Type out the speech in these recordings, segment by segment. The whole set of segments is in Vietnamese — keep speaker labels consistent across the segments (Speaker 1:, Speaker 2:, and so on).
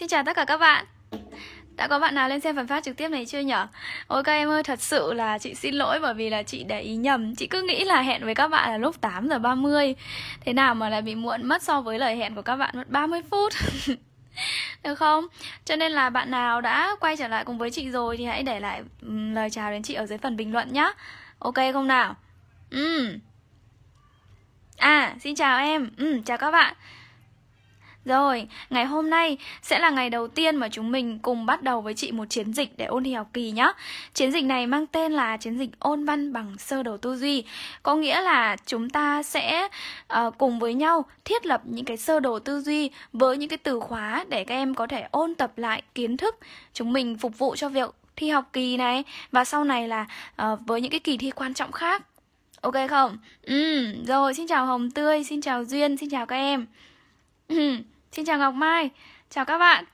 Speaker 1: Xin chào tất cả các bạn đã có bạn nào lên xem phần phát trực tiếp này chưa nhở? Ôi các em ơi, thật sự là chị xin lỗi bởi vì là chị để ý nhầm Chị cứ nghĩ là hẹn với các bạn là lúc 8 giờ 30 Thế nào mà lại bị muộn mất so với lời hẹn của các bạn mất 30 phút Được không? Cho nên là bạn nào đã quay trở lại cùng với chị rồi thì hãy để lại lời chào đến chị ở dưới phần bình luận nhá Ok không nào? Ừ. À, xin chào em, ừ, chào các bạn rồi, ngày hôm nay sẽ là ngày đầu tiên mà chúng mình cùng bắt đầu với chị một chiến dịch để ôn thi học kỳ nhé. Chiến dịch này mang tên là chiến dịch ôn văn bằng sơ đồ tư duy. Có nghĩa là chúng ta sẽ uh, cùng với nhau thiết lập những cái sơ đồ tư duy với những cái từ khóa để các em có thể ôn tập lại kiến thức chúng mình phục vụ cho việc thi học kỳ này và sau này là uh, với những cái kỳ thi quan trọng khác. Ok không? Ừ, rồi xin chào Hồng Tươi, xin chào Duyên, xin chào các em. Xin chào Ngọc Mai, chào các bạn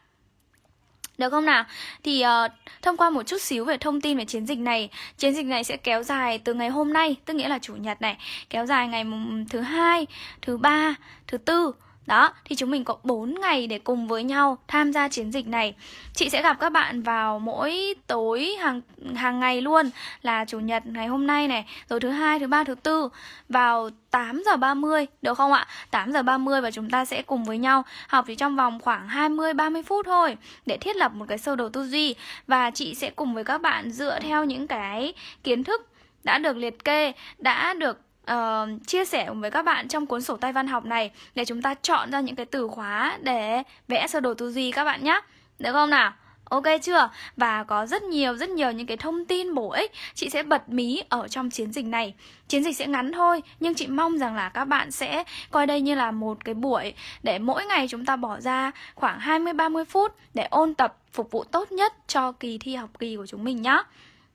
Speaker 1: được không nào? Thì uh, thông qua một chút xíu về thông tin về chiến dịch này Chiến dịch này sẽ kéo dài từ ngày hôm nay Tức nghĩa là Chủ nhật này Kéo dài ngày thứ hai, thứ ba, thứ tư đó, thì chúng mình có 4 ngày để cùng với nhau tham gia chiến dịch này. Chị sẽ gặp các bạn vào mỗi tối hàng hàng ngày luôn là chủ nhật ngày hôm nay này, rồi thứ hai, thứ ba, thứ tư vào 8 giờ 30 được không ạ? 8 giờ 30 và chúng ta sẽ cùng với nhau học chỉ trong vòng khoảng 20 30 phút thôi để thiết lập một cái sơ đồ tư duy và chị sẽ cùng với các bạn dựa theo những cái kiến thức đã được liệt kê, đã được uh, chia sẻ với các bạn trong cuốn sổ tay văn học này để chúng ta chọn ra những cái từ khóa để vẽ sơ đồ tư duy các bạn nhé. Được không nào? Ok chưa? Và có rất nhiều rất nhiều những cái thông tin bổ ích chị sẽ bật mí ở trong chiến dịch này. Chiến dịch sẽ ngắn thôi nhưng chị mong rằng là các bạn sẽ coi đây như là một cái buổi để mỗi ngày chúng ta bỏ ra khoảng 20 30 phút để ôn tập phục vụ tốt nhất cho kỳ thi học kỳ của chúng mình nhá.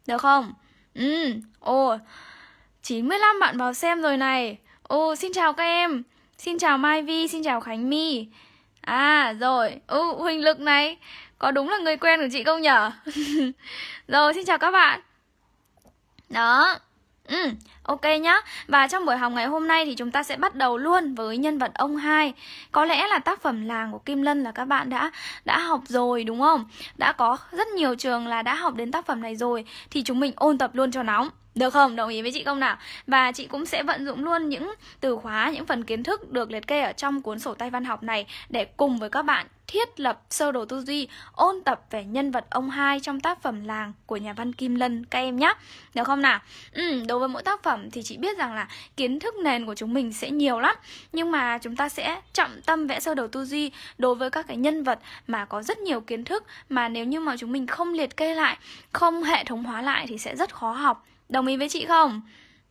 Speaker 1: Được không? Ừ, ồ. Oh. 95 bạn vào xem rồi này Ồ, xin chào các em Xin chào Mai Vi, xin chào Khánh My À, rồi Ồ, Huỳnh Lực này Có đúng là người quen của chị không nhở Rồi, xin chào các bạn Đó Ừ, ok nhá. Và trong buổi học ngày hôm nay thì chúng ta sẽ bắt đầu luôn với nhân vật ông hai. Có lẽ là tác phẩm làng của Kim Lân là các bạn đã đã học rồi đúng không? Đã có rất nhiều trường là đã học đến tác phẩm này rồi thì chúng mình ôn tập luôn cho nóng. Được không? Đồng ý với chị không nào? Và chị cũng sẽ vận dụng luôn những từ khóa, những phần kiến thức được liệt kê ở trong cuốn sổ tay văn học này để cùng với các bạn thiết lập sơ đồ tư duy, ôn tập về nhân vật ông hai trong tác phẩm Làng của nhà văn Kim Lân các em nhé. Được không nào? Ừ, đối với mỗi tác phẩm thì chị biết rằng là kiến thức nền của chúng mình sẽ nhiều lắm, nhưng mà chúng ta sẽ trọng tâm vẽ sơ đồ tư duy đối với các cái nhân vật mà có rất nhiều kiến thức mà nếu như mà chúng mình không liệt kê lại, không hệ thống hóa lại thì sẽ rất khó học. Đồng ý với chị không?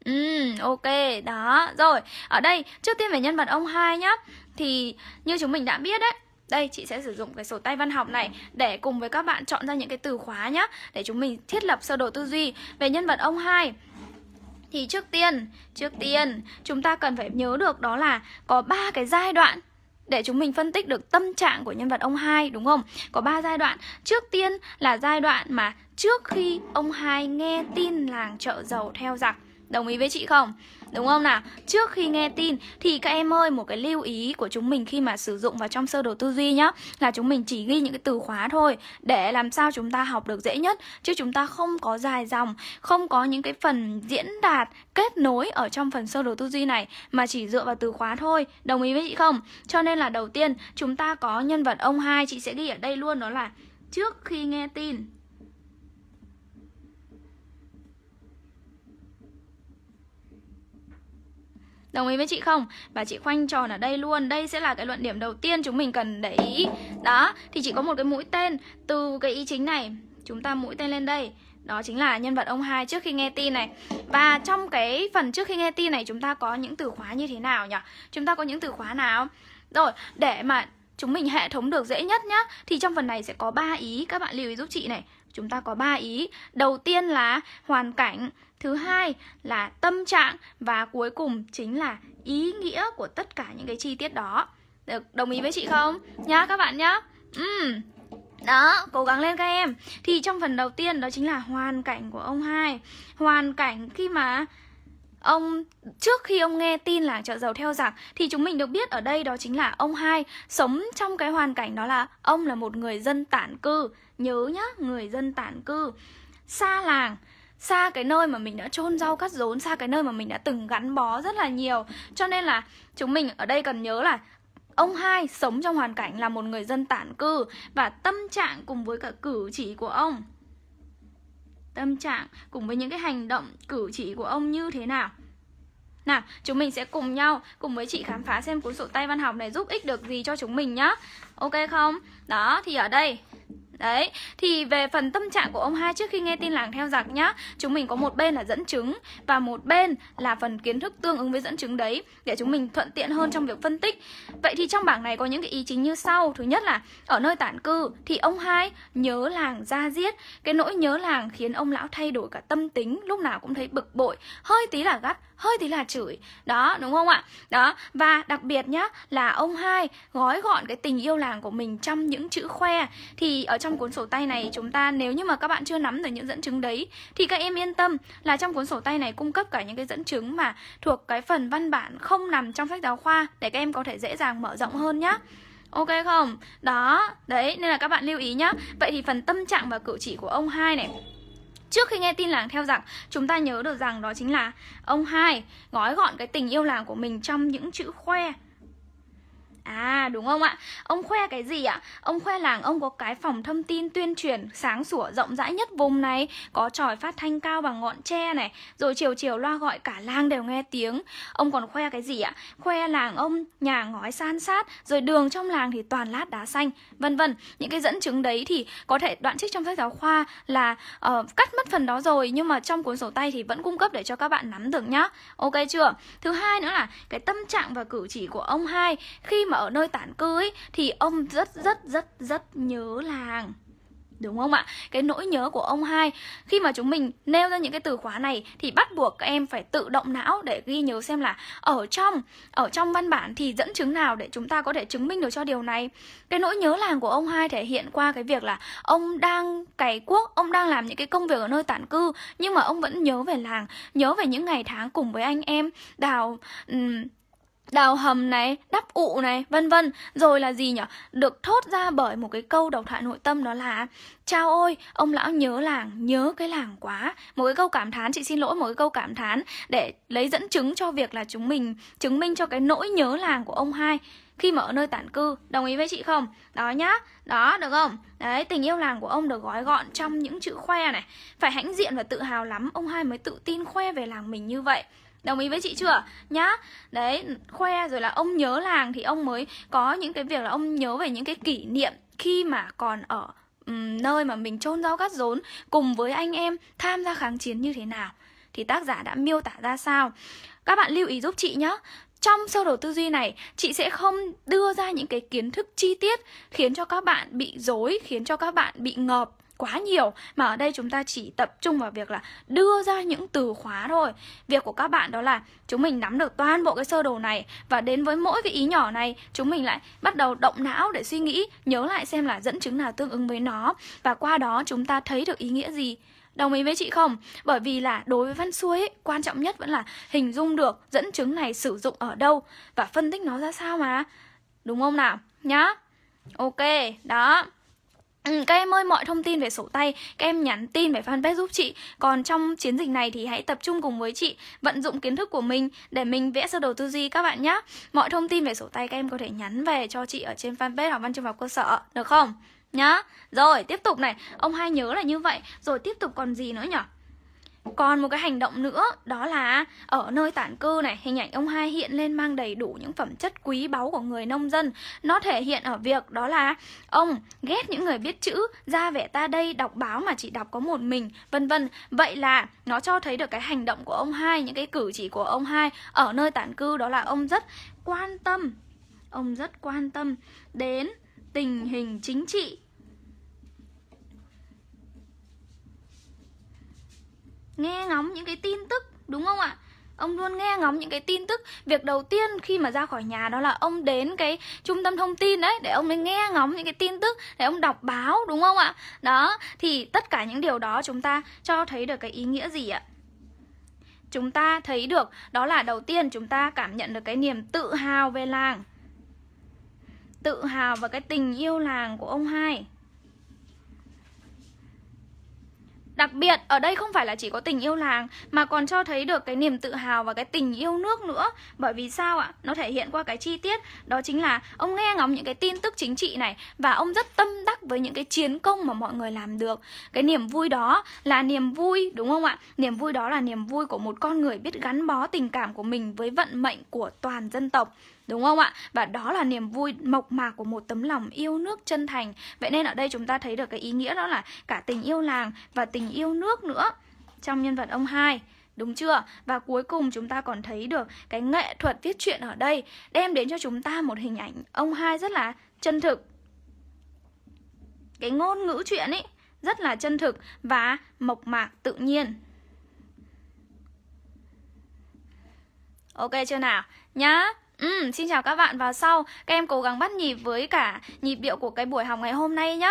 Speaker 1: Ừ, ok, đó. Rồi, ở đây trước tiên về nhân vật ông hai nhá. Thì như chúng mình đã biết đấy, đây chị sẽ sử dụng cái sổ tay văn học này để cùng với các bạn chọn ra những cái từ khóa nhá để chúng mình thiết lập sơ đồ tư duy về nhân vật ông hai thì trước tiên trước tiên chúng ta cần phải nhớ được đó là có ba cái giai đoạn để chúng mình phân tích được tâm trạng của nhân vật ông hai đúng không? Có ba giai đoạn. Trước tiên là giai đoạn mà trước khi ông hai nghe tin làng chợ giàu theo giặc Đồng ý với chị không? Đúng không nào? Trước khi nghe tin thì các em ơi, một cái lưu ý của chúng mình khi mà sử dụng vào trong sơ đồ tư duy nhá là chúng mình chỉ ghi những cái từ khóa thôi để làm sao chúng ta học được dễ nhất chứ chúng ta không có dài dòng, không có những cái phần diễn đạt kết nối ở trong phần sơ đồ tư duy này mà chỉ dựa vào từ khóa thôi. Đồng ý với chị không? Cho nên là đầu tiên chúng ta có nhân vật ông hai chị sẽ ghi ở đây luôn đó là trước khi nghe tin Đồng ý với chị không? Và chị khoanh tròn ở đây luôn Đây sẽ là cái luận điểm đầu tiên chúng mình cần để ý Đó, thì chỉ có một cái mũi tên Từ cái ý chính này Chúng ta mũi tên lên đây đó chính là nhân vật ông hai trước khi nghe tin này Và trong cái phần trước khi nghe tin này Chúng ta có những từ khóa như thế nào nhỉ? Chúng ta có những từ khóa nào? Rồi, để mà chúng mình hệ thống được dễ nhất nhá Thì trong phần này sẽ có 3 ý Các bạn lưu ý giúp chị này Chúng ta có 3 ý Đầu tiên là hoàn cảnh thứ hai là tâm trạng và cuối cùng chính là ý nghĩa của tất cả những cái chi tiết đó được đồng ý với chị không nhá các bạn nhá ừ đó cố gắng lên các em thì trong phần đầu tiên đó chính là hoàn cảnh của ông hai hoàn cảnh khi mà ông trước khi ông nghe tin là chợ dầu theo giặc thì chúng mình được biết ở đây đó chính là ông hai sống trong cái hoàn cảnh đó là ông là một người dân tản cư nhớ nhá người dân tản cư xa làng xa cái nơi mà mình đã chôn rau cắt rốn xa cái nơi mà mình đã từng gắn bó rất là nhiều cho nên là chúng mình ở đây cần nhớ là Ông hai sống trong hoàn cảnh là một người dân tản cư và tâm trạng cùng với cả cử chỉ của ông. Tâm trạng cùng với những cái hành động cử chỉ của ông như thế nào? Nào, chúng mình sẽ cùng nhau, cùng với chị khám phá xem cuốn sổ tay văn học này giúp ích được gì cho chúng mình nhá. Ok không? Đó, thì ở đây Đấy, thì về phần tâm trạng của ông hai trước khi nghe tin làng theo giặc nhá Chúng mình có một bên là dẫn chứng và một bên là phần kiến thức tương ứng với dẫn chứng đấy Để chúng mình thuận tiện hơn trong việc phân tích Vậy thì trong bảng này có những cái ý chính như sau Thứ nhất là ở nơi tản cư thì ông hai nhớ làng ra giết, Cái nỗi nhớ làng khiến ông lão thay đổi cả tâm tính Lúc nào cũng thấy bực bội, hơi tí là gắt hơi tí là chửi đó đúng không ạ đó và đặc biệt nhá là ông hai gói gọn cái tình yêu làng của mình trong những chữ khoe thì ở trong cuốn sổ tay này chúng ta nếu như mà các bạn chưa nắm được những dẫn chứng đấy thì các em yên tâm là trong cuốn sổ tay này cung cấp cả những cái dẫn chứng mà thuộc cái phần văn bản không nằm trong sách giáo khoa để các em có thể dễ dàng mở rộng hơn nhá Ok không? Đó, đấy, nên là các bạn lưu ý nhá Vậy thì phần tâm trạng và cử chỉ của ông hai này Trước khi nghe tin làng theo rằng, chúng ta nhớ được rằng đó chính là ông hai gói gọn cái tình yêu làng của mình trong những chữ khoe À đúng không ạ? Ông khoe cái gì ạ? Ông khoe làng ông có cái phòng thông tin tuyên truyền sáng sủa rộng rãi nhất vùng này Có tròi phát thanh cao bằng ngọn tre này Rồi chiều chiều loa gọi cả làng đều nghe tiếng Ông còn khoe cái gì ạ? Khoe làng ông nhà ngói san sát Rồi đường trong làng thì toàn lát đá xanh Vân vân Những cái dẫn chứng đấy thì có thể đoạn trích trong sách giáo khoa là uh, cắt mất phần đó rồi Nhưng mà trong cuốn sổ tay thì vẫn cung cấp để cho các bạn nắm được nhá Ok chưa? Thứ hai nữa là cái tâm trạng và cử chỉ của ông hai Khi mà ở nơi tản cư ấy thì ông rất rất rất rất nhớ làng đúng không ạ? Cái nỗi nhớ của ông hai khi mà chúng mình nêu ra những cái từ khóa này thì bắt buộc các em phải tự động não để ghi nhớ xem là ở trong ở trong văn bản thì dẫn chứng nào để chúng ta có thể chứng minh được cho điều này. Cái nỗi nhớ làng của ông hai thể hiện qua cái việc là ông đang cày cuốc, ông đang làm những cái công việc ở nơi tản cư nhưng mà ông vẫn nhớ về làng, nhớ về những ngày tháng cùng với anh em đào um, đào hầm này, đắp ụ này, vân vân. Rồi là gì nhở? Được thốt ra bởi một cái câu độc thoại nội tâm đó là Chao ôi, ông lão nhớ làng, nhớ cái làng quá. Một cái câu cảm thán, chị xin lỗi, một cái câu cảm thán để lấy dẫn chứng cho việc là chúng mình chứng minh cho cái nỗi nhớ làng của ông hai khi mà ở nơi tản cư đồng ý với chị không đó nhá đó được không đấy tình yêu làng của ông được gói gọn trong những chữ khoe này phải hãnh diện và tự hào lắm ông hai mới tự tin khoe về làng mình như vậy Đồng ý với chị chưa? Nhá. Đấy, khoe rồi là ông nhớ làng thì ông mới có những cái việc là ông nhớ về những cái kỷ niệm khi mà còn ở um, nơi mà mình trôn rau cắt rốn cùng với anh em tham gia kháng chiến như thế nào thì tác giả đã miêu tả ra sao. Các bạn lưu ý giúp chị nhé. Trong sơ đồ tư duy này, chị sẽ không đưa ra những cái kiến thức chi tiết khiến cho các bạn bị dối, khiến cho các bạn bị ngợp quá nhiều mà ở đây chúng ta chỉ tập trung vào việc là đưa ra những từ khóa thôi việc của các bạn đó là chúng mình nắm được toàn bộ cái sơ đồ này và đến với mỗi cái ý nhỏ này chúng mình lại bắt đầu động não để suy nghĩ nhớ lại xem là dẫn chứng nào tương ứng với nó và qua đó chúng ta thấy được ý nghĩa gì Đồng ý với chị không? Bởi vì là đối với văn xuôi ấy, quan trọng nhất vẫn là hình dung được dẫn chứng này sử dụng ở đâu và phân tích nó ra sao mà. Đúng không nào? Nhá. Ok, đó. Ừ, các em ơi, mọi thông tin về sổ tay, các em nhắn tin về fanpage giúp chị. Còn trong chiến dịch này thì hãy tập trung cùng với chị, vận dụng kiến thức của mình để mình vẽ sơ đồ tư duy các bạn nhé. Mọi thông tin về sổ tay các em có thể nhắn về cho chị ở trên fanpage học văn trung học cơ sở, được không? Nhá. Rồi, tiếp tục này, ông hai nhớ là như vậy. Rồi tiếp tục còn gì nữa nhỉ? còn một cái hành động nữa đó là ở nơi tản cư này hình ảnh ông hai hiện lên mang đầy đủ những phẩm chất quý báu của người nông dân nó thể hiện ở việc đó là ông ghét những người biết chữ ra vẻ ta đây đọc báo mà chỉ đọc có một mình vân vân vậy là nó cho thấy được cái hành động của ông hai những cái cử chỉ của ông hai ở nơi tản cư đó là ông rất quan tâm ông rất quan tâm đến tình hình chính trị nghe ngóng những cái tin tức đúng không ạ ông luôn nghe ngóng những cái tin tức việc đầu tiên khi mà ra khỏi nhà đó là ông đến cái trung tâm thông tin đấy để ông ấy nghe ngóng những cái tin tức để ông đọc báo đúng không ạ đó thì tất cả những điều đó chúng ta cho thấy được cái ý nghĩa gì ạ chúng ta thấy được đó là đầu tiên chúng ta cảm nhận được cái niềm tự hào về làng tự hào và cái tình yêu làng của ông hai Đặc biệt ở đây không phải là chỉ có tình yêu làng mà còn cho thấy được cái niềm tự hào và cái tình yêu nước nữa. Bởi vì sao ạ? Nó thể hiện qua cái chi tiết đó chính là ông nghe ngóng những cái tin tức chính trị này và ông rất tâm đắc với những cái chiến công mà mọi người làm được. Cái niềm vui đó là niềm vui đúng không ạ? Niềm vui đó là niềm vui của một con người biết gắn bó tình cảm của mình với vận mệnh của toàn dân tộc đúng không ạ và đó là niềm vui mộc mạc của một tấm lòng yêu nước chân thành vậy nên ở đây chúng ta thấy được cái ý nghĩa đó là cả tình yêu làng và tình yêu nước nữa trong nhân vật ông hai đúng chưa và cuối cùng chúng ta còn thấy được cái nghệ thuật viết truyện ở đây đem đến cho chúng ta một hình ảnh ông hai rất là chân thực cái ngôn ngữ chuyện ấy rất là chân thực và mộc mạc tự nhiên ok chưa nào nhá Ừ, xin chào các bạn vào sau các em cố gắng bắt nhịp với cả nhịp điệu của cái buổi học ngày hôm nay nhá.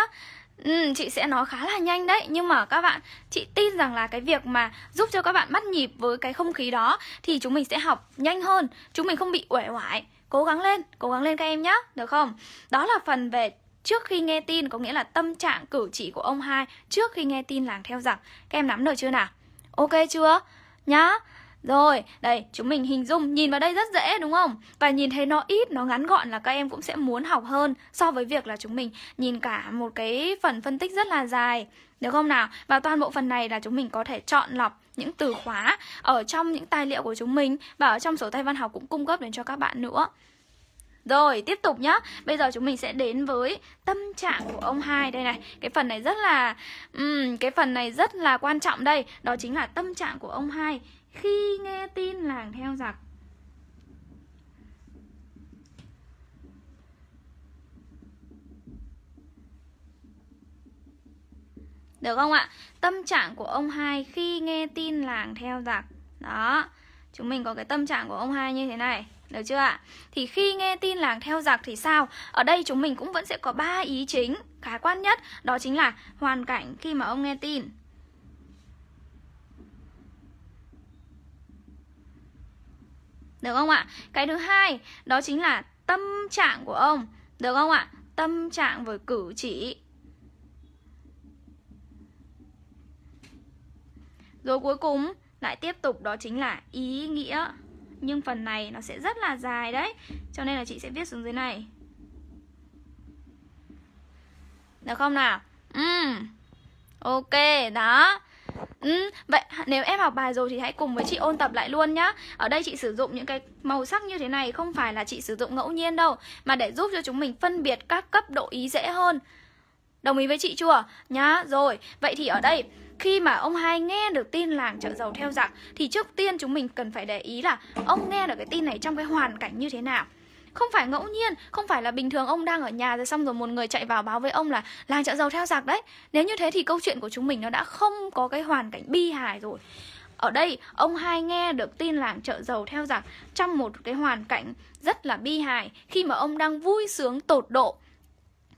Speaker 1: Ừ, chị sẽ nói khá là nhanh đấy Nhưng mà các bạn, chị tin rằng là cái việc mà giúp cho các bạn bắt nhịp với cái không khí đó Thì chúng mình sẽ học nhanh hơn Chúng mình không bị uể oải Cố gắng lên, cố gắng lên các em nhá được không? Đó là phần về trước khi nghe tin Có nghĩa là tâm trạng cử chỉ của ông hai trước khi nghe tin làng theo giặc Các em nắm được chưa nào? Ok chưa? Nhá, rồi, đây, chúng mình hình dung nhìn vào đây rất dễ đúng không? Và nhìn thấy nó ít, nó ngắn gọn là các em cũng sẽ muốn học hơn so với việc là chúng mình nhìn cả một cái phần phân tích rất là dài. Được không nào? Và toàn bộ phần này là chúng mình có thể chọn lọc những từ khóa ở trong những tài liệu của chúng mình và ở trong sổ tay văn học cũng cung cấp đến cho các bạn nữa. Rồi, tiếp tục nhá. Bây giờ chúng mình sẽ đến với tâm trạng của ông hai đây này. Cái phần này rất là um, cái phần này rất là quan trọng đây, đó chính là tâm trạng của ông hai khi nghe tin làng theo giặc Được không ạ? Tâm trạng của ông hai khi nghe tin làng theo giặc Đó Chúng mình có cái tâm trạng của ông hai như thế này Được chưa ạ? Thì khi nghe tin làng theo giặc thì sao? Ở đây chúng mình cũng vẫn sẽ có ba ý chính Khá quan nhất Đó chính là hoàn cảnh khi mà ông nghe tin Được không ạ? Cái thứ hai đó chính là tâm trạng của ông. Được không ạ? Tâm trạng với cử chỉ. Rồi cuối cùng lại tiếp tục đó chính là ý nghĩa. Nhưng phần này nó sẽ rất là dài đấy. Cho nên là chị sẽ viết xuống dưới này. Được không nào? Ừ. Ok, đó. Ừ, vậy nếu em học bài rồi thì hãy cùng với chị ôn tập lại luôn nhá Ở đây chị sử dụng những cái màu sắc như thế này không phải là chị sử dụng ngẫu nhiên đâu Mà để giúp cho chúng mình phân biệt các cấp độ ý dễ hơn Đồng ý với chị chưa? Nhá, rồi Vậy thì ở đây khi mà ông hai nghe được tin làng chợ dầu theo giặc Thì trước tiên chúng mình cần phải để ý là ông nghe được cái tin này trong cái hoàn cảnh như thế nào không phải ngẫu nhiên không phải là bình thường ông đang ở nhà rồi xong rồi một người chạy vào báo với ông là làng chợ dầu theo giặc đấy nếu như thế thì câu chuyện của chúng mình nó đã không có cái hoàn cảnh bi hài rồi ở đây ông hai nghe được tin làng chợ dầu theo giặc trong một cái hoàn cảnh rất là bi hài khi mà ông đang vui sướng tột độ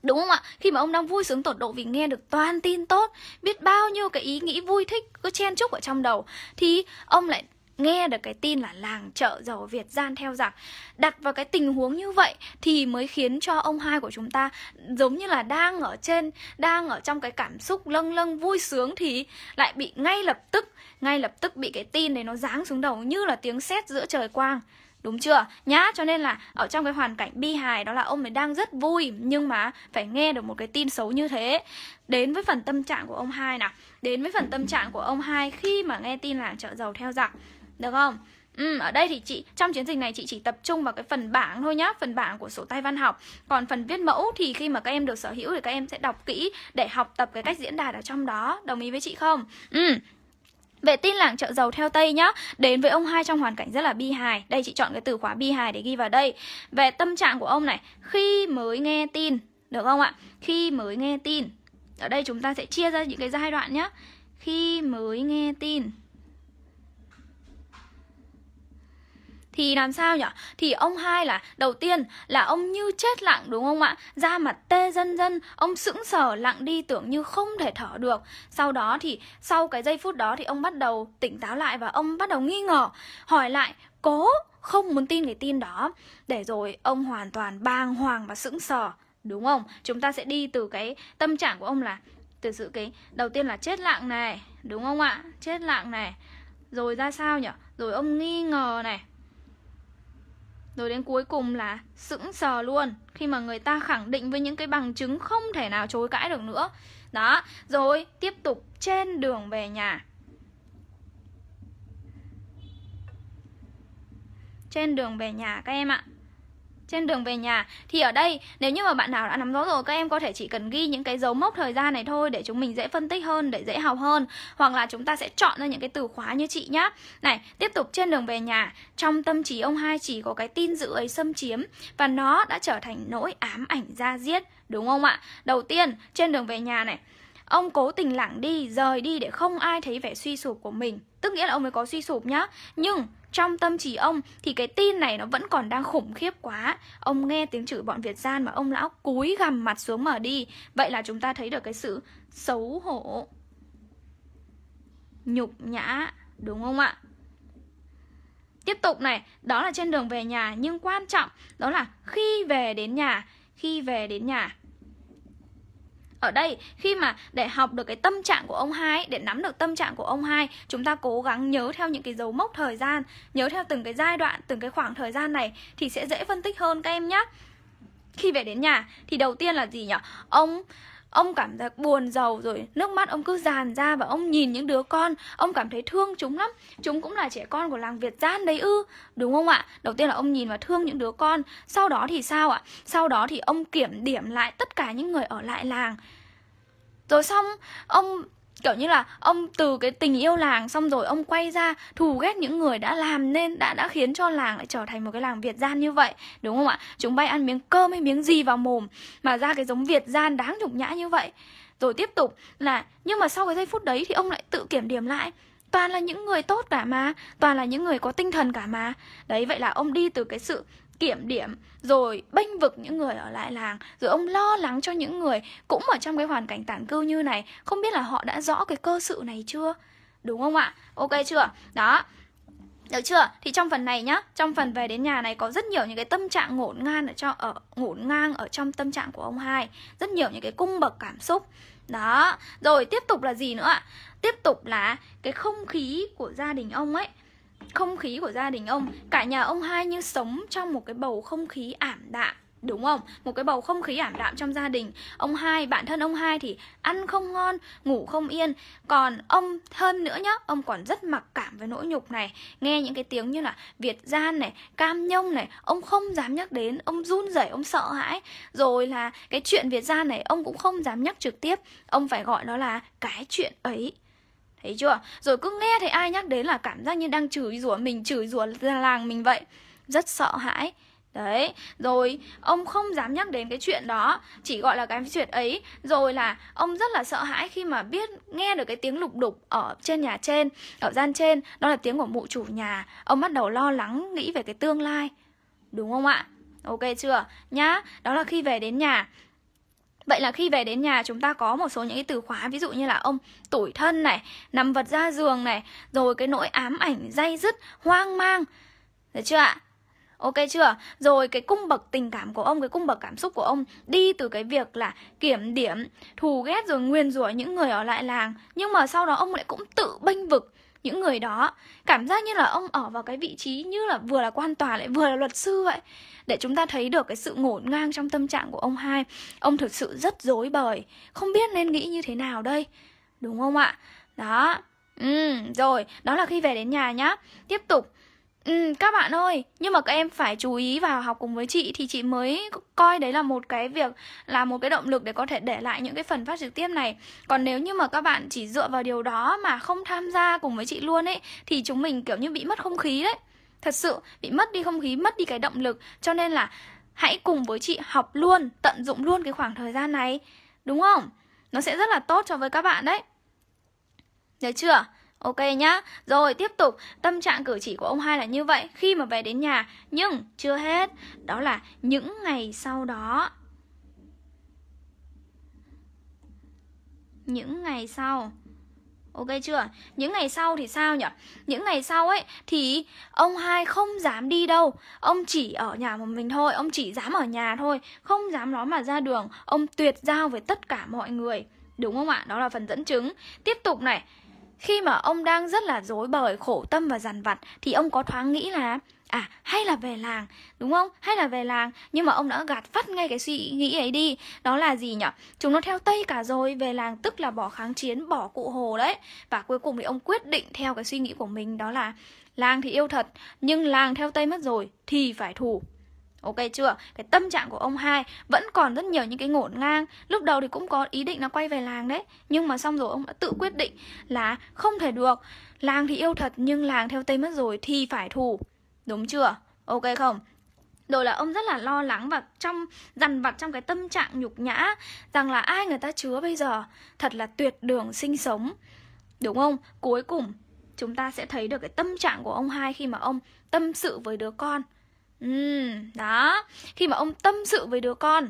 Speaker 1: đúng không ạ khi mà ông đang vui sướng tột độ vì nghe được toàn tin tốt biết bao nhiêu cái ý nghĩ vui thích cứ chen chúc ở trong đầu thì ông lại nghe được cái tin là làng chợ giàu Việt gian theo giặc đặt vào cái tình huống như vậy thì mới khiến cho ông hai của chúng ta giống như là đang ở trên đang ở trong cái cảm xúc lâng lâng vui sướng thì lại bị ngay lập tức ngay lập tức bị cái tin đấy nó giáng xuống đầu như là tiếng sét giữa trời quang đúng chưa nhá cho nên là ở trong cái hoàn cảnh bi hài đó là ông ấy đang rất vui nhưng mà phải nghe được một cái tin xấu như thế đến với phần tâm trạng của ông hai nào đến với phần tâm trạng của ông hai khi mà nghe tin làng chợ giàu theo giặc được không Ừ, ở đây thì chị trong chiến dịch này chị chỉ tập trung vào cái phần bảng thôi nhá, phần bảng của sổ tay văn học. Còn phần viết mẫu thì khi mà các em được sở hữu thì các em sẽ đọc kỹ để học tập cái cách diễn đạt ở trong đó. Đồng ý với chị không? Ừ. Vệ tinh làng chợ dầu theo Tây nhá Đến với ông hai trong hoàn cảnh rất là bi hài Đây chị chọn cái từ khóa bi hài để ghi vào đây Về tâm trạng của ông này Khi mới nghe tin Được không ạ? Khi mới nghe tin Ở đây chúng ta sẽ chia ra những cái giai đoạn nhá Khi mới nghe tin thì làm sao nhở? Thì ông hai là đầu tiên là ông như chết lặng đúng không ạ? Da mặt tê dân dân, ông sững sờ lặng đi tưởng như không thể thở được. Sau đó thì sau cái giây phút đó thì ông bắt đầu tỉnh táo lại và ông bắt đầu nghi ngờ, hỏi lại cố không muốn tin cái tin đó để rồi ông hoàn toàn bàng hoàng và sững sờ đúng không chúng ta sẽ đi từ cái tâm trạng của ông là từ sự cái đầu tiên là chết lặng này đúng không ạ chết lặng này rồi ra sao nhở? rồi ông nghi ngờ này rồi đến cuối cùng là sững sờ luôn Khi mà người ta khẳng định với những cái bằng chứng không thể nào chối cãi được nữa Đó, rồi tiếp tục trên đường về nhà Trên đường về nhà các em ạ trên đường về nhà thì ở đây nếu như mà bạn nào đã nắm rõ rồi các em có thể chỉ cần ghi những cái dấu mốc thời gian này thôi để chúng mình dễ phân tích hơn để dễ học hơn hoặc là chúng ta sẽ chọn ra những cái từ khóa như chị nhá này tiếp tục trên đường về nhà trong tâm trí ông hai chỉ có cái tin dữ ấy xâm chiếm và nó đã trở thành nỗi ám ảnh ra giết đúng không ạ đầu tiên trên đường về nhà này ông cố tình lảng đi rời đi để không ai thấy vẻ suy sụp của mình tức nghĩa là ông ấy có suy sụp nhá nhưng trong tâm trí ông thì cái tin này nó vẫn còn đang khủng khiếp quá ông nghe tiếng chửi bọn việt gian mà ông lão cúi gằm mặt xuống mở đi vậy là chúng ta thấy được cái sự xấu hổ nhục nhã đúng không ạ tiếp tục này đó là trên đường về nhà nhưng quan trọng đó là khi về đến nhà khi về đến nhà ở đây khi mà để học được cái tâm trạng của ông hai để nắm được tâm trạng của ông hai chúng ta cố gắng nhớ theo những cái dấu mốc thời gian nhớ theo từng cái giai đoạn từng cái khoảng thời gian này thì sẽ dễ phân tích hơn các em nhé khi về đến nhà thì đầu tiên là gì nhở ông ông cảm giác buồn giàu rồi nước mắt ông cứ dàn ra và ông nhìn những đứa con ông cảm thấy thương chúng lắm chúng cũng là trẻ con của làng việt gian đấy ư đúng không ạ đầu tiên là ông nhìn và thương những đứa con sau đó thì sao ạ sau đó thì ông kiểm điểm lại tất cả những người ở lại làng rồi xong ông kiểu như là ông từ cái tình yêu làng xong rồi ông quay ra thù ghét những người đã làm nên đã đã khiến cho làng lại trở thành một cái làng việt gian như vậy đúng không ạ chúng bay ăn miếng cơm hay miếng gì vào mồm mà ra cái giống việt gian đáng nhục nhã như vậy rồi tiếp tục là nhưng mà sau cái giây phút đấy thì ông lại tự kiểm điểm lại toàn là những người tốt cả mà toàn là những người có tinh thần cả mà đấy vậy là ông đi từ cái sự kiểm điểm rồi bênh vực những người ở lại làng rồi ông lo lắng cho những người cũng ở trong cái hoàn cảnh tản cư như này không biết là họ đã rõ cái cơ sự này chưa đúng không ạ ok chưa đó được chưa? Thì trong phần này nhá, trong phần về đến nhà này có rất nhiều những cái tâm trạng ngổn ngang ở cho ở ngổn ngang ở trong tâm trạng của ông hai, rất nhiều những cái cung bậc cảm xúc. Đó, rồi tiếp tục là gì nữa ạ? Tiếp tục là cái không khí của gia đình ông ấy không khí của gia đình ông cả nhà ông hai như sống trong một cái bầu không khí ảm đạm đúng không một cái bầu không khí ảm đạm trong gia đình ông hai bạn thân ông hai thì ăn không ngon ngủ không yên còn ông hơn nữa nhá ông còn rất mặc cảm với nỗi nhục này nghe những cái tiếng như là việt gian này cam nhông này ông không dám nhắc đến ông run rẩy ông sợ hãi rồi là cái chuyện việt gian này ông cũng không dám nhắc trực tiếp ông phải gọi nó là cái chuyện ấy Thấy chưa? Rồi cứ nghe thấy ai nhắc đến là cảm giác như đang chửi rủa mình, chửi rủa làng mình vậy. Rất sợ hãi. Đấy, rồi ông không dám nhắc đến cái chuyện đó Chỉ gọi là cái chuyện ấy Rồi là ông rất là sợ hãi khi mà biết nghe được cái tiếng lục đục ở trên nhà trên Ở gian trên, đó là tiếng của mụ chủ nhà Ông bắt đầu lo lắng nghĩ về cái tương lai Đúng không ạ? Ok chưa? Nhá, đó là khi về đến nhà Vậy là khi về đến nhà chúng ta có một số những cái từ khóa ví dụ như là ông tủi thân này, nằm vật ra giường này, rồi cái nỗi ám ảnh dây dứt, hoang mang. Được chưa ạ? Ok chưa? Rồi cái cung bậc tình cảm của ông, cái cung bậc cảm xúc của ông đi từ cái việc là kiểm điểm, thù ghét rồi nguyền rủa những người ở lại làng. Nhưng mà sau đó ông lại cũng tự bênh vực những người đó cảm giác như là ông ở vào cái vị trí như là vừa là quan tòa lại vừa là luật sư vậy để chúng ta thấy được cái sự ngổn ngang trong tâm trạng của ông hai ông thực sự rất dối bời không biết nên nghĩ như thế nào đây đúng không ạ đó ừ rồi đó là khi về đến nhà nhá tiếp tục Ừ, các bạn ơi, nhưng mà các em phải chú ý vào học cùng với chị thì chị mới coi đấy là một cái việc là một cái động lực để có thể để lại những cái phần phát trực tiếp này. Còn nếu như mà các bạn chỉ dựa vào điều đó mà không tham gia cùng với chị luôn ấy thì chúng mình kiểu như bị mất không khí đấy. Thật sự bị mất đi không khí, mất đi cái động lực cho nên là hãy cùng với chị học luôn, tận dụng luôn cái khoảng thời gian này, đúng không? Nó sẽ rất là tốt cho với các bạn đấy. Được chưa? Ok nhá. Rồi tiếp tục, tâm trạng cử chỉ của ông hai là như vậy khi mà về đến nhà, nhưng chưa hết, đó là những ngày sau đó. Những ngày sau Ok chưa? Những ngày sau thì sao nhỉ? Những ngày sau ấy thì ông hai không dám đi đâu Ông chỉ ở nhà một mình thôi Ông chỉ dám ở nhà thôi Không dám nói mà ra đường Ông tuyệt giao với tất cả mọi người Đúng không ạ? Đó là phần dẫn chứng Tiếp tục này khi mà ông đang rất là dối bời, khổ tâm và dằn vặt thì ông có thoáng nghĩ là à hay là về làng đúng không hay là về làng nhưng mà ông đã gạt phát ngay cái suy nghĩ ấy đi đó là gì nhở chúng nó theo tây cả rồi về làng tức là bỏ kháng chiến bỏ cụ hồ đấy và cuối cùng thì ông quyết định theo cái suy nghĩ của mình đó là làng thì yêu thật nhưng làng theo tây mất rồi thì phải thủ Ok chưa? Cái tâm trạng của ông hai vẫn còn rất nhiều những cái ngổn ngang Lúc đầu thì cũng có ý định là quay về làng đấy Nhưng mà xong rồi ông đã tự quyết định là không thể được Làng thì yêu thật nhưng làng theo Tây mất rồi thì phải thù Đúng chưa? Ok không? Rồi là ông rất là lo lắng và trong dằn vặt trong cái tâm trạng nhục nhã Rằng là ai người ta chứa bây giờ Thật là tuyệt đường sinh sống Đúng không? Cuối cùng chúng ta sẽ thấy được cái tâm trạng của ông hai khi mà ông tâm sự với đứa con ừ, đó khi mà ông tâm sự với đứa con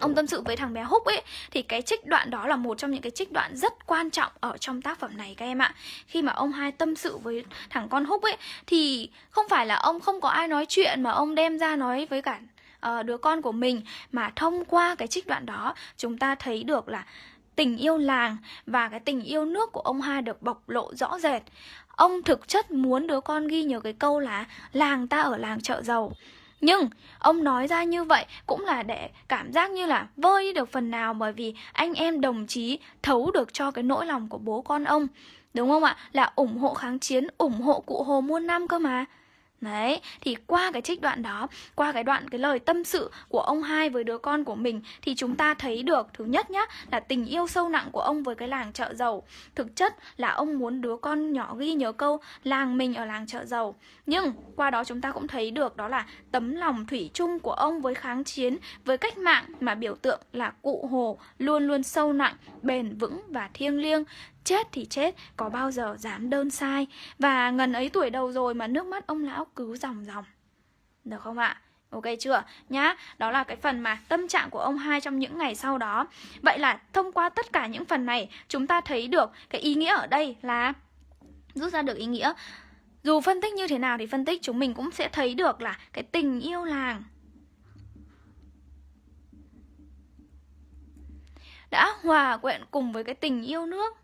Speaker 1: ông tâm sự với thằng bé húc ấy thì cái trích đoạn đó là một trong những cái trích đoạn rất quan trọng ở trong tác phẩm này các em ạ khi mà ông hai tâm sự với thằng con húc ấy thì không phải là ông không có ai nói chuyện mà ông đem ra nói với cả uh, đứa con của mình mà thông qua cái trích đoạn đó chúng ta thấy được là tình yêu làng và cái tình yêu nước của ông hai được bộc lộ rõ rệt ông thực chất muốn đứa con ghi nhớ cái câu là làng ta ở làng chợ giàu nhưng ông nói ra như vậy cũng là để cảm giác như là vơi được phần nào bởi vì anh em đồng chí thấu được cho cái nỗi lòng của bố con ông đúng không ạ là ủng hộ kháng chiến ủng hộ cụ hồ muôn năm cơ mà Đấy, thì qua cái trích đoạn đó, qua cái đoạn cái lời tâm sự của ông hai với đứa con của mình thì chúng ta thấy được thứ nhất nhá là tình yêu sâu nặng của ông với cái làng chợ dầu. Thực chất là ông muốn đứa con nhỏ ghi nhớ câu làng mình ở làng chợ dầu. Nhưng qua đó chúng ta cũng thấy được đó là tấm lòng thủy chung của ông với kháng chiến, với cách mạng mà biểu tượng là cụ hồ luôn luôn sâu nặng, bền vững và thiêng liêng chết thì chết có bao giờ dám đơn sai và ngần ấy tuổi đầu rồi mà nước mắt ông lão cứ ròng ròng được không ạ Ok chưa? Nhá, đó là cái phần mà tâm trạng của ông hai trong những ngày sau đó Vậy là thông qua tất cả những phần này Chúng ta thấy được cái ý nghĩa ở đây là Rút ra được ý nghĩa Dù phân tích như thế nào thì phân tích Chúng mình cũng sẽ thấy được là cái tình yêu làng Đã hòa quyện cùng với cái tình yêu nước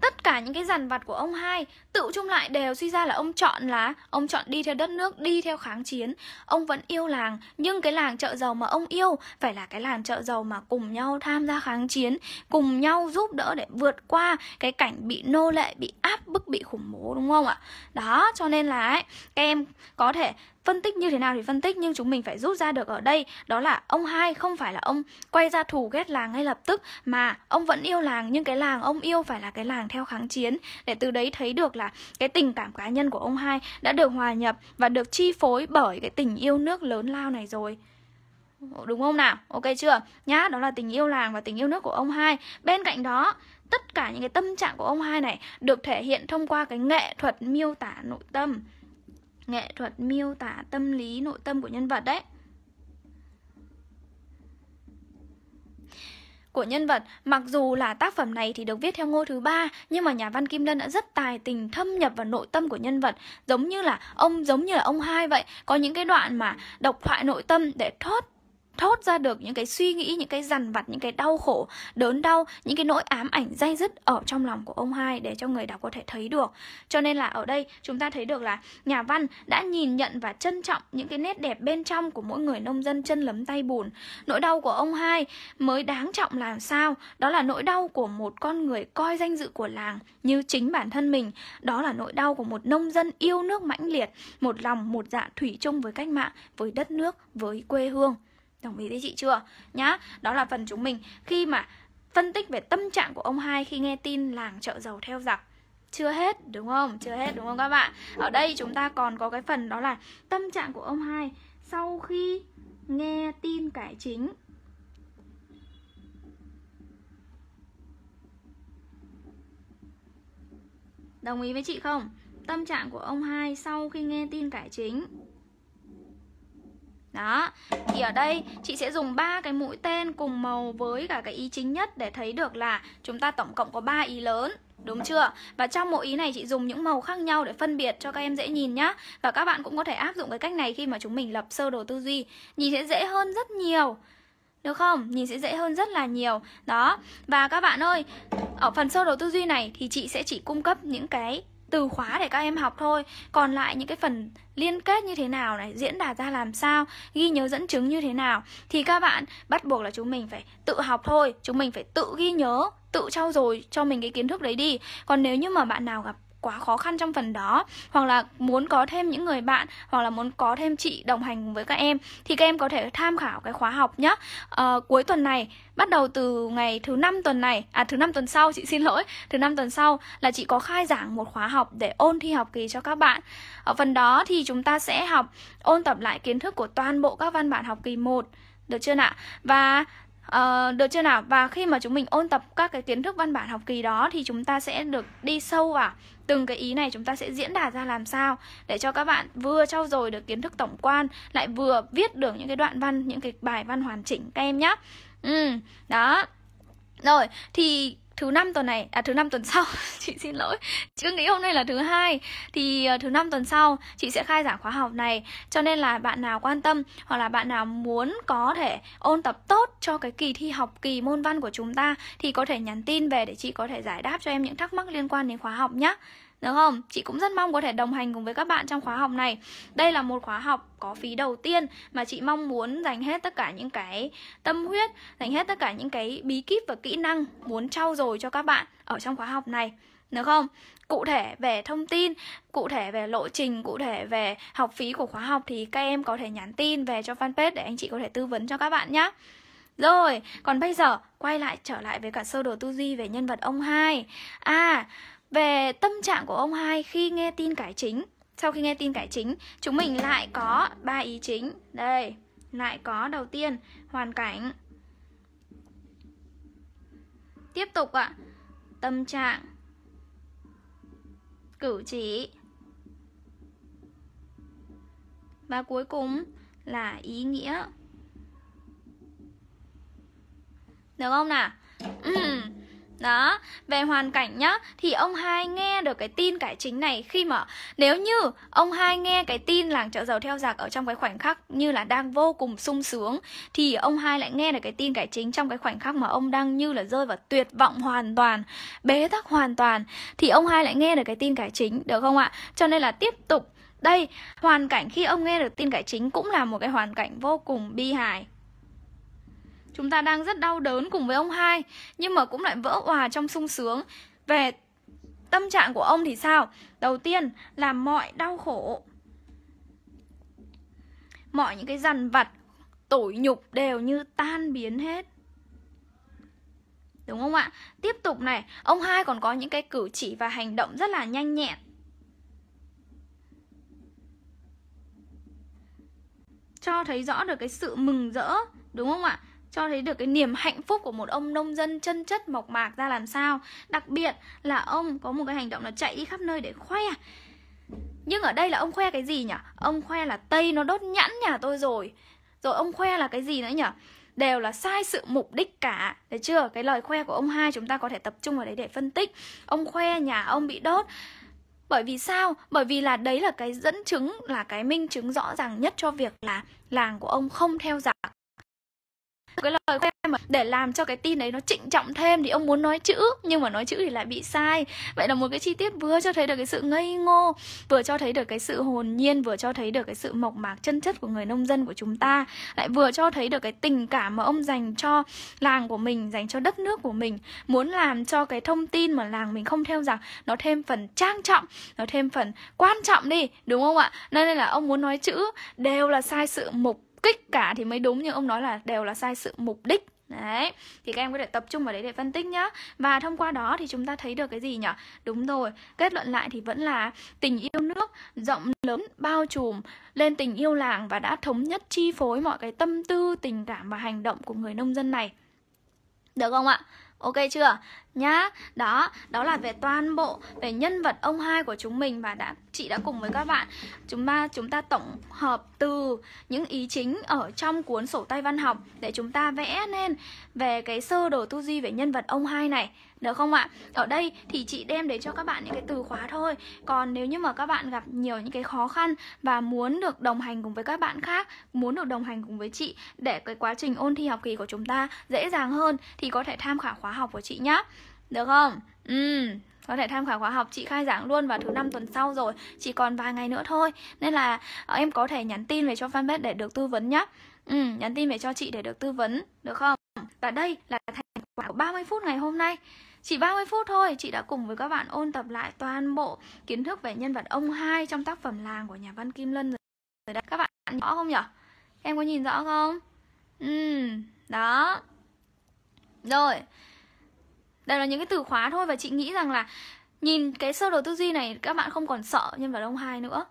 Speaker 1: tất cả những cái dằn vặt của ông hai tự chung lại đều suy ra là ông chọn là ông chọn đi theo đất nước đi theo kháng chiến ông vẫn yêu làng nhưng cái làng chợ giàu mà ông yêu phải là cái làng chợ giàu mà cùng nhau tham gia kháng chiến cùng nhau giúp đỡ để vượt qua cái cảnh bị nô lệ bị áp bức bị khủng bố đúng không ạ đó cho nên là ấy, các em có thể phân tích như thế nào thì phân tích nhưng chúng mình phải rút ra được ở đây đó là ông hai không phải là ông quay ra thù ghét làng ngay lập tức mà ông vẫn yêu làng nhưng cái làng ông yêu phải là cái làng theo kháng chiến để từ đấy thấy được là cái tình cảm cá nhân của ông hai đã được hòa nhập và được chi phối bởi cái tình yêu nước lớn lao này rồi đúng không nào ok chưa nhá đó là tình yêu làng và tình yêu nước của ông hai bên cạnh đó tất cả những cái tâm trạng của ông hai này được thể hiện thông qua cái nghệ thuật miêu tả nội tâm nghệ thuật miêu tả tâm lý nội tâm của nhân vật đấy của nhân vật mặc dù là tác phẩm này thì được viết theo ngôi thứ ba nhưng mà nhà văn kim lân đã rất tài tình thâm nhập vào nội tâm của nhân vật giống như là ông giống như là ông hai vậy có những cái đoạn mà độc thoại nội tâm để thoát thốt ra được những cái suy nghĩ những cái dằn vặt những cái đau khổ đớn đau những cái nỗi ám ảnh dai dứt ở trong lòng của ông hai để cho người đọc có thể thấy được cho nên là ở đây chúng ta thấy được là nhà văn đã nhìn nhận và trân trọng những cái nét đẹp bên trong của mỗi người nông dân chân lấm tay bùn nỗi đau của ông hai mới đáng trọng làm sao đó là nỗi đau của một con người coi danh dự của làng như chính bản thân mình đó là nỗi đau của một nông dân yêu nước mãnh liệt một lòng một dạ thủy chung với cách mạng với đất nước với quê hương đồng ý với chị chưa nhá đó là phần chúng mình khi mà phân tích về tâm trạng của ông hai khi nghe tin làng chợ dầu theo giặc chưa hết đúng không chưa hết đúng không các bạn ở đây chúng ta còn có cái phần đó là tâm trạng của ông hai sau khi nghe tin cải chính đồng ý với chị không tâm trạng của ông hai sau khi nghe tin cải chính đó, thì ở đây chị sẽ dùng ba cái mũi tên cùng màu với cả cái ý chính nhất để thấy được là chúng ta tổng cộng có 3 ý lớn Đúng chưa? Và trong mỗi ý này chị dùng những màu khác nhau để phân biệt cho các em dễ nhìn nhá Và các bạn cũng có thể áp dụng cái cách này khi mà chúng mình lập sơ đồ tư duy Nhìn sẽ dễ hơn rất nhiều được không? Nhìn sẽ dễ hơn rất là nhiều Đó, và các bạn ơi Ở phần sơ đồ tư duy này thì chị sẽ chỉ cung cấp những cái từ khóa để các em học thôi còn lại những cái phần liên kết như thế nào này diễn đạt ra làm sao ghi nhớ dẫn chứng như thế nào thì các bạn bắt buộc là chúng mình phải tự học thôi chúng mình phải tự ghi nhớ tự trau dồi cho mình cái kiến thức đấy đi còn nếu như mà bạn nào gặp quá khó khăn trong phần đó hoặc là muốn có thêm những người bạn hoặc là muốn có thêm chị đồng hành với các em thì các em có thể tham khảo cái khóa học nhé à, ờ, cuối tuần này bắt đầu từ ngày thứ năm tuần này à thứ năm tuần sau chị xin lỗi thứ năm tuần sau là chị có khai giảng một khóa học để ôn thi học kỳ cho các bạn ở phần đó thì chúng ta sẽ học ôn tập lại kiến thức của toàn bộ các văn bản học kỳ 1 được chưa nào và Uh, được chưa nào? Và khi mà chúng mình ôn tập các cái kiến thức văn bản học kỳ đó thì chúng ta sẽ được đi sâu vào từng cái ý này chúng ta sẽ diễn đạt ra làm sao để cho các bạn vừa trau dồi được kiến thức tổng quan lại vừa viết được những cái đoạn văn những cái bài văn hoàn chỉnh các em nhé ừ đó rồi thì thứ năm tuần này à thứ năm tuần sau chị xin lỗi chứ nghĩ hôm nay là thứ hai thì uh, thứ năm tuần sau chị sẽ khai giảng khóa học này cho nên là bạn nào quan tâm hoặc là bạn nào muốn có thể ôn tập tốt cho cái kỳ thi học kỳ môn văn của chúng ta thì có thể nhắn tin về để chị có thể giải đáp cho em những thắc mắc liên quan đến khóa học nhé được không? Chị cũng rất mong có thể đồng hành cùng với các bạn trong khóa học này Đây là một khóa học có phí đầu tiên mà chị mong muốn dành hết tất cả những cái tâm huyết Dành hết tất cả những cái bí kíp và kỹ năng muốn trau dồi cho các bạn ở trong khóa học này được không? Cụ thể về thông tin, cụ thể về lộ trình, cụ thể về học phí của khóa học thì các em có thể nhắn tin về cho fanpage để anh chị có thể tư vấn cho các bạn nhé. Rồi, còn bây giờ quay lại trở lại với cả sơ đồ tư duy về nhân vật ông hai. À, về tâm trạng của ông hai khi nghe tin cải chính sau khi nghe tin cải chính chúng mình lại có ba ý chính đây lại có đầu tiên hoàn cảnh tiếp tục ạ à, tâm trạng cử chỉ và cuối cùng là ý nghĩa được không nào đó về hoàn cảnh nhá thì ông hai nghe được cái tin cải chính này khi mà nếu như ông hai nghe cái tin làng chợ dầu theo giặc ở trong cái khoảnh khắc như là đang vô cùng sung sướng thì ông hai lại nghe được cái tin cải chính trong cái khoảnh khắc mà ông đang như là rơi vào tuyệt vọng hoàn toàn bế tắc hoàn toàn thì ông hai lại nghe được cái tin cải chính được không ạ cho nên là tiếp tục đây hoàn cảnh khi ông nghe được tin cải chính cũng là một cái hoàn cảnh vô cùng bi hài Chúng ta đang rất đau đớn cùng với ông hai Nhưng mà cũng lại vỡ hòa trong sung sướng Về tâm trạng của ông thì sao? Đầu tiên là mọi đau khổ Mọi những cái dằn vặt Tủi nhục đều như tan biến hết Đúng không ạ? Tiếp tục này, ông hai còn có những cái cử chỉ và hành động rất là nhanh nhẹn Cho thấy rõ được cái sự mừng rỡ Đúng không ạ? cho thấy được cái niềm hạnh phúc của một ông nông dân chân chất mộc mạc ra làm sao đặc biệt là ông có một cái hành động là chạy đi khắp nơi để khoe nhưng ở đây là ông khoe cái gì nhỉ ông khoe là tây nó đốt nhãn nhà tôi rồi rồi ông khoe là cái gì nữa nhỉ đều là sai sự mục đích cả Đấy chưa? Cái lời khoe của ông hai chúng ta có thể tập trung vào đấy để phân tích Ông khoe nhà ông bị đốt bởi vì sao? Bởi vì là đấy là cái dẫn chứng, là cái minh chứng rõ ràng nhất cho việc là làng của ông không theo dạng cái lời của mà để làm cho cái tin đấy nó trịnh trọng thêm thì ông muốn nói chữ nhưng mà nói chữ thì lại bị sai vậy là một cái chi tiết vừa cho thấy được cái sự ngây ngô vừa cho thấy được cái sự hồn nhiên vừa cho thấy được cái sự mộc mạc chân chất của người nông dân của chúng ta lại vừa cho thấy được cái tình cảm mà ông dành cho làng của mình dành cho đất nước của mình muốn làm cho cái thông tin mà làng mình không theo rằng nó thêm phần trang trọng nó thêm phần quan trọng đi đúng không ạ nên là ông muốn nói chữ đều là sai sự mục kích cả thì mới đúng nhưng ông nói là đều là sai sự mục đích Đấy, thì các em có thể tập trung vào đấy để phân tích nhá Và thông qua đó thì chúng ta thấy được cái gì nhỉ? Đúng rồi, kết luận lại thì vẫn là tình yêu nước rộng lớn bao trùm lên tình yêu làng Và đã thống nhất chi phối mọi cái tâm tư, tình cảm và hành động của người nông dân này Được không ạ? Ok chưa? nhá đó đó là về toàn bộ về nhân vật ông hai của chúng mình và đã chị đã cùng với các bạn chúng ta chúng ta tổng hợp từ những ý chính ở trong cuốn sổ tay văn học để chúng ta vẽ nên về cái sơ đồ tư duy về nhân vật ông hai này được không ạ? Ở đây thì chị đem đến cho các bạn những cái từ khóa thôi Còn nếu như mà các bạn gặp nhiều những cái khó khăn Và muốn được đồng hành cùng với các bạn khác Muốn được đồng hành cùng với chị Để cái quá trình ôn thi học kỳ của chúng ta dễ dàng hơn Thì có thể tham khảo khóa học của chị nhé được không? Ừ, có thể tham khảo khóa học chị khai giảng luôn vào thứ năm tuần sau rồi chỉ còn vài ngày nữa thôi nên là ờ, em có thể nhắn tin về cho fanpage để được tư vấn nhá ừ, nhắn tin về cho chị để được tư vấn được không và đây là thành quả của 30 phút ngày hôm nay chỉ 30 phút thôi chị đã cùng với các bạn ôn tập lại toàn bộ kiến thức về nhân vật ông hai trong tác phẩm làng của nhà văn Kim Lân rồi đấy các bạn rõ không nhở em có nhìn rõ không ừ đó rồi đây là những cái từ khóa thôi và chị nghĩ rằng là nhìn cái sơ đồ tư duy này các bạn không còn sợ nhân vật ông hai nữa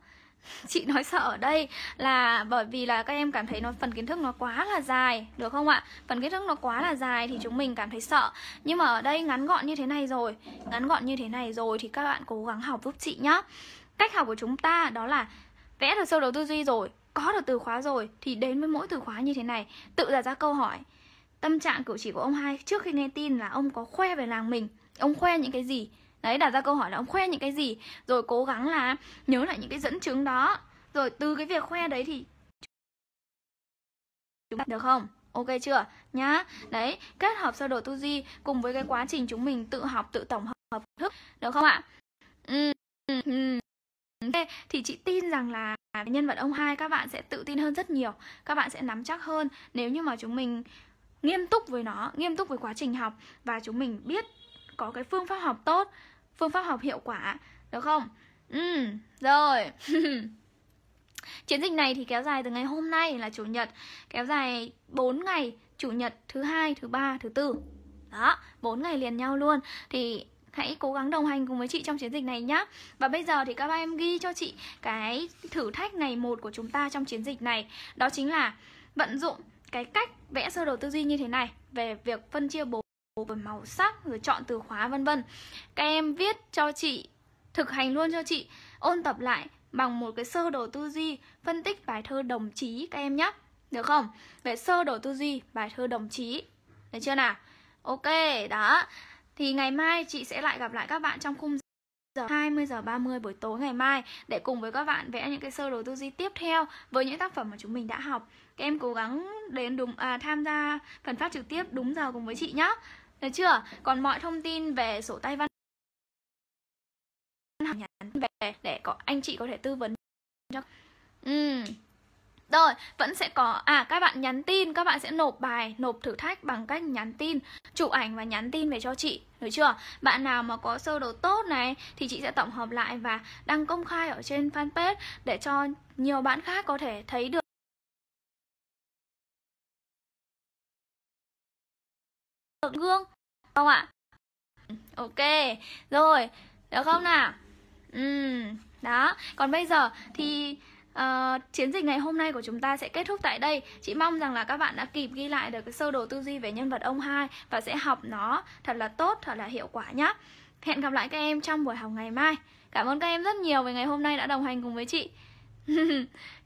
Speaker 1: chị nói sợ ở đây là bởi vì là các em cảm thấy nó phần kiến thức nó quá là dài được không ạ phần kiến thức nó quá là dài thì chúng mình cảm thấy sợ nhưng mà ở đây ngắn gọn như thế này rồi ngắn gọn như thế này rồi thì các bạn cố gắng học giúp chị nhá cách học của chúng ta đó là vẽ được sơ đồ tư duy rồi có được từ khóa rồi thì đến với mỗi từ khóa như thế này tự đặt ra câu hỏi tâm trạng cử chỉ của ông hai trước khi nghe tin là ông có khoe về làng mình ông khoe những cái gì đấy đặt ra câu hỏi là ông khoe những cái gì rồi cố gắng là nhớ lại những cái dẫn chứng đó rồi từ cái việc khoe đấy thì chúng được không ok chưa nhá đấy kết hợp sơ đồ tư duy cùng với cái quá trình chúng mình tự học tự tổng hợp thức được không ạ ừ, ừ, ừ. Okay. thì chị tin rằng là nhân vật ông hai các bạn sẽ tự tin hơn rất nhiều các bạn sẽ nắm chắc hơn nếu như mà chúng mình nghiêm túc với nó nghiêm túc với quá trình học và chúng mình biết có cái phương pháp học tốt phương pháp học hiệu quả được không ừ rồi Chiến dịch này thì kéo dài từ ngày hôm nay là chủ nhật, kéo dài 4 ngày, chủ nhật, thứ hai, thứ ba, thứ tư. Đó, 4 ngày liền nhau luôn. Thì hãy cố gắng đồng hành cùng với chị trong chiến dịch này nhé. Và bây giờ thì các ba em ghi cho chị cái thử thách ngày một của chúng ta trong chiến dịch này, đó chính là vận dụng cái cách vẽ sơ đồ tư duy như thế này về việc phân chia bố về màu sắc rồi chọn từ khóa vân vân. Các em viết cho chị thực hành luôn cho chị ôn tập lại bằng một cái sơ đồ tư duy phân tích bài thơ đồng chí các em nhé. Được không? Về sơ đồ tư duy bài thơ đồng chí. Được chưa nào? Ok, đó. Thì ngày mai chị sẽ lại gặp lại các bạn trong khung giờ 20 giờ 30 buổi tối ngày mai để cùng với các bạn vẽ những cái sơ đồ tư duy tiếp theo với những tác phẩm mà chúng mình đã học các em cố gắng đến đúng à, tham gia phần phát trực tiếp đúng giờ cùng với chị nhá được chưa còn mọi thông tin về sổ tay văn nhắn về để có anh chị có thể tư vấn cho ừ rồi vẫn sẽ có à các bạn nhắn tin các bạn sẽ nộp bài nộp thử thách bằng cách nhắn tin chụp ảnh và nhắn tin về cho chị được chưa bạn nào mà có sơ đồ tốt này thì chị sẽ tổng hợp lại và đăng công khai ở trên fanpage để cho nhiều bạn khác có thể thấy được gương không ạ ok rồi được không nào ừ đó còn bây giờ thì Uh, chiến dịch ngày hôm nay của chúng ta sẽ kết thúc tại đây Chị mong rằng là các bạn đã kịp ghi lại được cái sơ đồ tư duy về nhân vật ông hai Và sẽ học nó thật là tốt, thật là hiệu quả nhá. Hẹn gặp lại các em trong buổi học ngày mai Cảm ơn các em rất nhiều vì ngày hôm nay đã đồng hành cùng với chị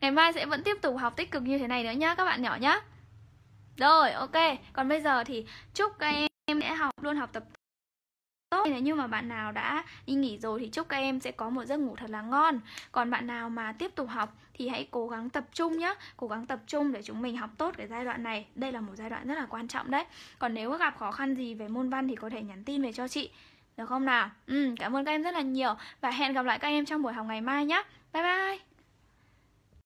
Speaker 1: Ngày mai sẽ vẫn tiếp tục học tích cực như thế này nữa nhá các bạn nhỏ nhá rồi, ok. Còn bây giờ thì chúc các em sẽ học luôn học tập tốt. Nếu như mà bạn nào đã đi nghỉ rồi thì chúc các em sẽ có một giấc ngủ thật là ngon. Còn bạn nào mà tiếp tục học thì hãy cố gắng tập trung nhé. Cố gắng tập trung để chúng mình học tốt cái giai đoạn này. Đây là một giai đoạn rất là quan trọng đấy. Còn nếu gặp khó khăn gì về môn văn thì có thể nhắn tin về cho chị. Được không nào? Ừ, cảm ơn các em rất là nhiều và hẹn gặp lại các em trong buổi học ngày mai nhé. Bye bye!